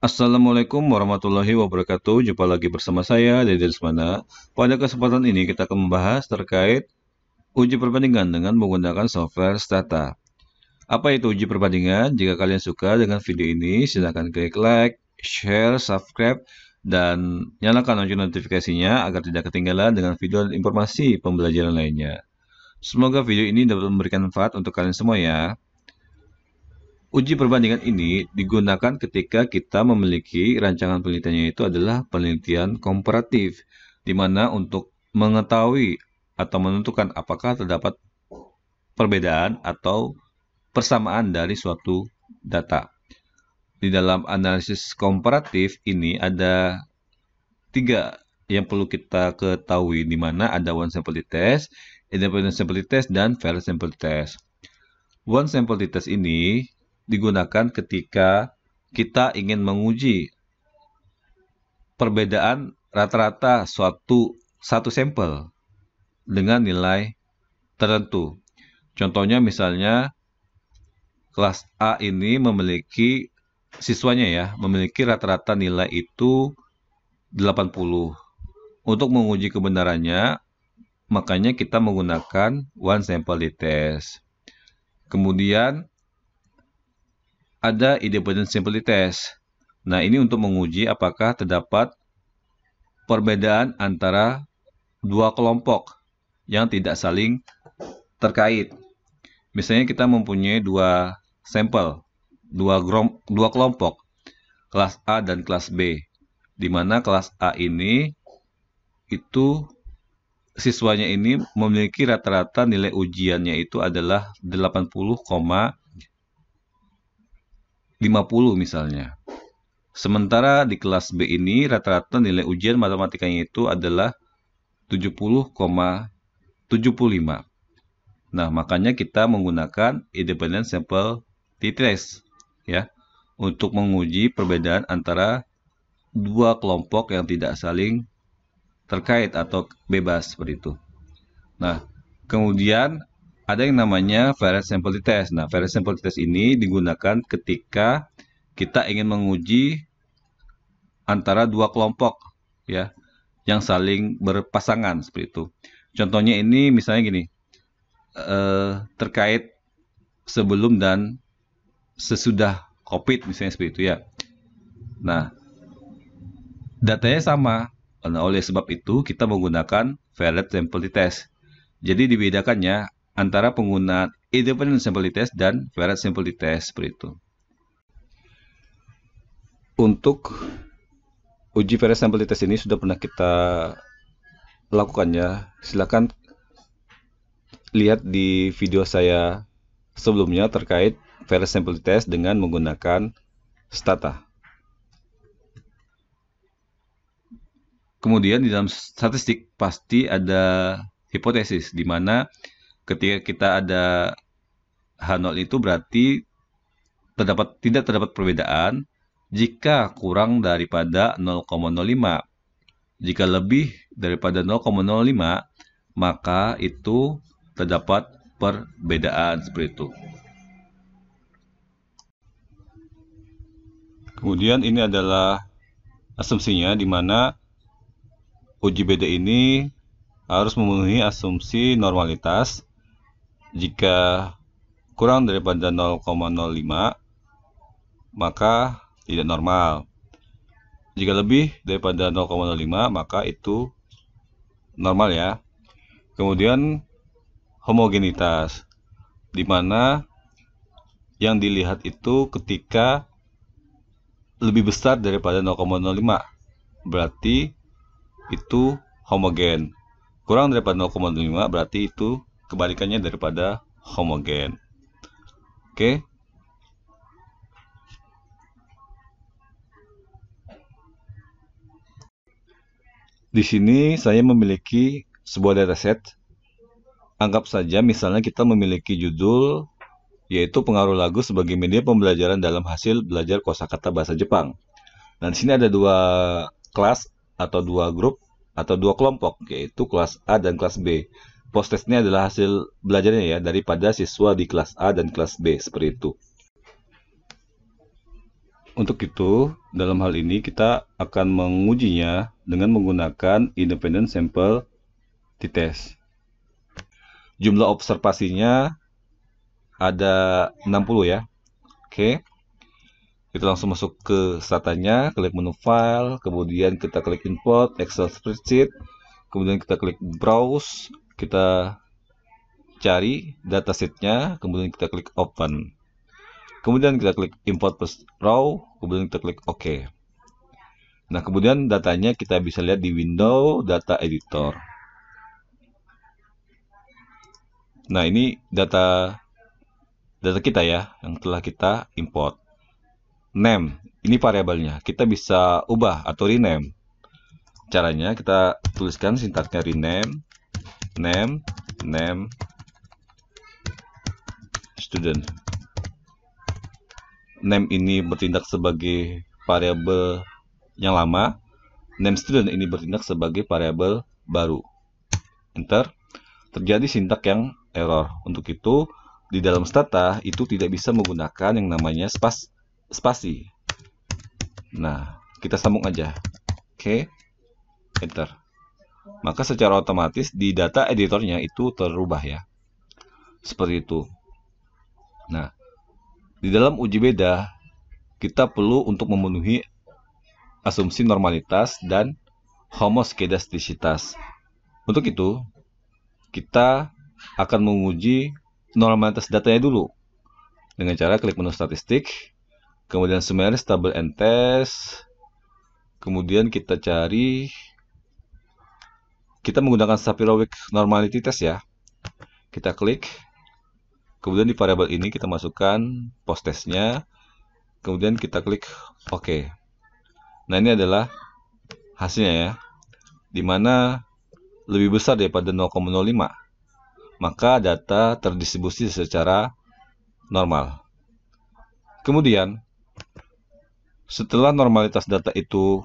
Assalamualaikum warahmatullahi wabarakatuh. Jumpa lagi bersama saya Deden Semana. Pada kesempatan ini kita akan membahas terkait uji perbandingan dengan menggunakan software Stata. Apa itu uji perbandingan? Jika kalian suka dengan video ini, silahkan klik like, share, subscribe, dan nyalakan lonceng notifikasinya agar tidak ketinggalan dengan video dan informasi pembelajaran lainnya. Semoga video ini dapat memberikan manfaat untuk kalian semua ya. Uji perbandingan ini digunakan ketika kita memiliki rancangan penelitian itu adalah penelitian komparatif, di mana untuk mengetahui atau menentukan apakah terdapat perbedaan atau persamaan dari suatu data. Di dalam analisis komparatif ini ada tiga yang perlu kita ketahui, di mana ada one sample test, independent sample test, dan fair sample test. One sample test ini digunakan ketika kita ingin menguji perbedaan rata-rata suatu satu sampel dengan nilai tertentu. Contohnya misalnya kelas A ini memiliki siswanya ya, memiliki rata-rata nilai itu 80. Untuk menguji kebenarannya, makanya kita menggunakan one sample test. Kemudian ada independent simplicity test. Nah, ini untuk menguji apakah terdapat perbedaan antara dua kelompok yang tidak saling terkait. Misalnya kita mempunyai dua sampel, dua, dua kelompok, kelas A dan kelas B, di mana kelas A ini itu siswanya ini memiliki rata-rata nilai ujiannya itu adalah 50 misalnya. Sementara di kelas B ini rata-rata nilai ujian matematikanya itu adalah 70,75. Nah, makanya kita menggunakan independent sample t test ya untuk menguji perbedaan antara dua kelompok yang tidak saling terkait atau bebas seperti itu. Nah, kemudian ada yang namanya variant sample test. Nah, variant sample test ini digunakan ketika kita ingin menguji antara dua kelompok ya yang saling berpasangan seperti itu. Contohnya ini misalnya gini. Eh, terkait sebelum dan sesudah COVID misalnya seperti itu ya. Nah, datanya sama. Nah, oleh sebab itu kita menggunakan valid sample test. Jadi dibedakannya antara pengguna independent sample test dan varied sample test seperti itu. Untuk uji varied sample test ini sudah pernah kita lakukan ya. Silakan lihat di video saya sebelumnya terkait varied sample test dengan menggunakan stata. Kemudian di dalam statistik pasti ada hipotesis di mana ketika kita ada H0 itu berarti terdapat tidak terdapat perbedaan jika kurang daripada 0,05. Jika lebih daripada 0,05, maka itu terdapat perbedaan seperti itu. Kemudian ini adalah asumsinya di mana uji beda ini harus memenuhi asumsi normalitas jika kurang daripada 0,05 maka tidak normal. Jika lebih daripada 0,05 maka itu normal ya. Kemudian homogenitas dimana yang dilihat itu ketika lebih besar daripada 0,05 berarti itu homogen kurang daripada 0,05 berarti itu kebalikannya daripada homogen. Oke. Okay? Di sini saya memiliki sebuah dataset. Anggap saja misalnya kita memiliki judul yaitu pengaruh lagu sebagai media pembelajaran dalam hasil belajar kosakata bahasa Jepang. Nah, di sini ada dua kelas atau dua grup atau dua kelompok yaitu kelas A dan kelas B. Post test ini adalah hasil belajarnya ya daripada siswa di kelas A dan kelas B seperti itu. Untuk itu, dalam hal ini kita akan mengujinya dengan menggunakan independent sample t-test. Jumlah observasinya ada 60 ya. Oke. Kita langsung masuk ke statanya, klik menu file, kemudian kita klik import Excel spreadsheet, kemudian kita klik browse, kita cari datasetnya, kemudian kita klik open. Kemudian kita klik import plus raw, kemudian kita klik OK. Nah, kemudian datanya kita bisa lihat di window data editor. Nah, ini data data kita ya yang telah kita import. Name, ini variabelnya. Kita bisa ubah atau rename. Caranya kita tuliskan sintaksnya rename name name student name ini bertindak sebagai variabel yang lama name student ini bertindak sebagai variabel baru enter terjadi sintak yang error untuk itu di dalam stata itu tidak bisa menggunakan yang namanya spas spasi nah kita sambung aja oke okay. enter maka secara otomatis di data editornya itu terubah ya. Seperti itu. Nah, di dalam uji beda kita perlu untuk memenuhi asumsi normalitas dan homoskedastisitas. Untuk itu, kita akan menguji normalitas datanya dulu dengan cara klik menu statistik, kemudian summary, table and test, kemudian kita cari kita menggunakan Sapiro-Whorf normality test ya. Kita klik. Kemudian di variabel ini kita masukkan post testnya. Kemudian kita klik OK. Nah ini adalah hasilnya ya. Dimana lebih besar daripada 0,05. Maka data terdistribusi secara normal. Kemudian setelah normalitas data itu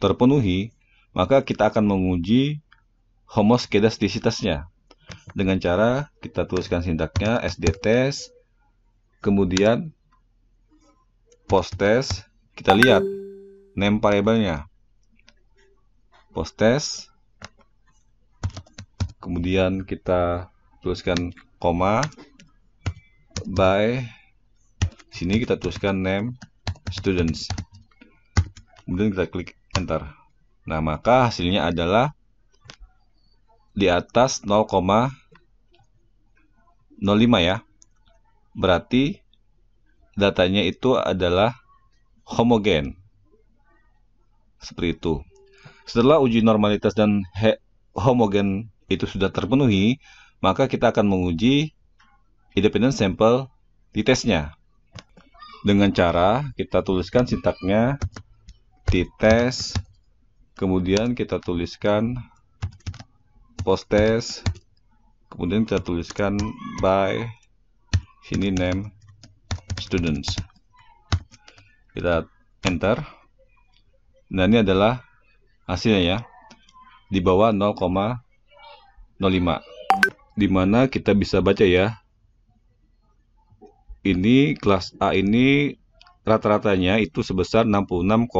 terpenuhi, maka kita akan menguji homoskedastisitasnya dengan cara kita tuliskan sindaknya SD test kemudian post test kita lihat name variable-nya post test kemudian kita tuliskan koma by sini kita tuliskan name students kemudian kita klik enter nah maka hasilnya adalah di atas 0,05 ya. Berarti datanya itu adalah homogen. Seperti itu. Setelah uji normalitas dan homogen itu sudah terpenuhi, maka kita akan menguji independent sample di tesnya. Dengan cara kita tuliskan sintaknya di tes, kemudian kita tuliskan post test kemudian kita tuliskan by sini name students kita enter nah ini adalah hasilnya ya di bawah 0,05 dimana kita bisa baca ya ini kelas A ini rata-ratanya itu sebesar 66,67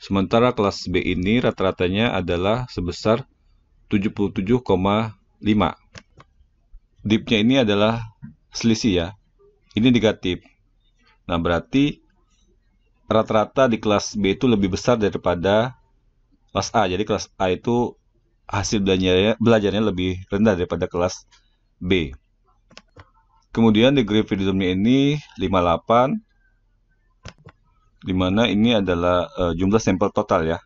sementara kelas B ini rata-ratanya adalah sebesar 77,5. Dipnya ini adalah selisih ya. Ini negatif. Nah, berarti rata-rata di kelas B itu lebih besar daripada kelas A. Jadi kelas A itu hasil belajarnya, belajarnya lebih rendah daripada kelas B. Kemudian di grafidomnya ini 58 dimana ini adalah uh, jumlah sampel total ya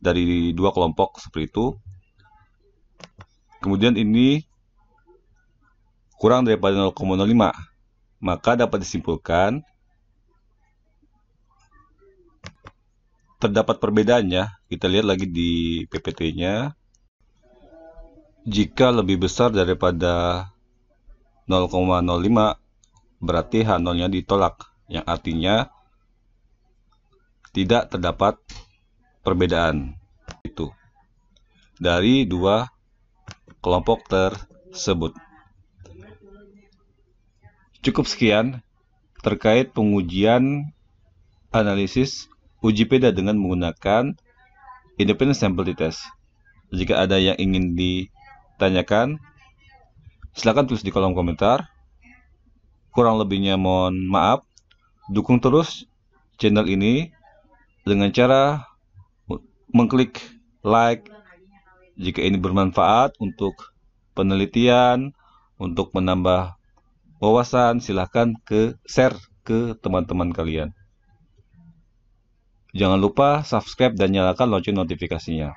dari dua kelompok seperti itu. Kemudian ini kurang daripada 0,05. Maka dapat disimpulkan terdapat perbedaannya. Kita lihat lagi di PPT-nya. Jika lebih besar daripada 0,05 berarti H0-nya ditolak yang artinya tidak terdapat perbedaan itu dari dua kelompok tersebut. Cukup sekian terkait pengujian analisis uji PEDA dengan menggunakan independent sample test. Jika ada yang ingin ditanyakan, silakan tulis di kolom komentar. Kurang lebihnya mohon maaf. Dukung terus channel ini dengan cara mengklik like, jika ini bermanfaat untuk penelitian, untuk menambah wawasan, silahkan ke share ke teman-teman kalian. Jangan lupa subscribe dan nyalakan lonceng notifikasinya.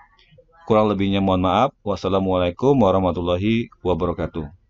Kurang lebihnya mohon maaf. Wassalamualaikum warahmatullahi wabarakatuh.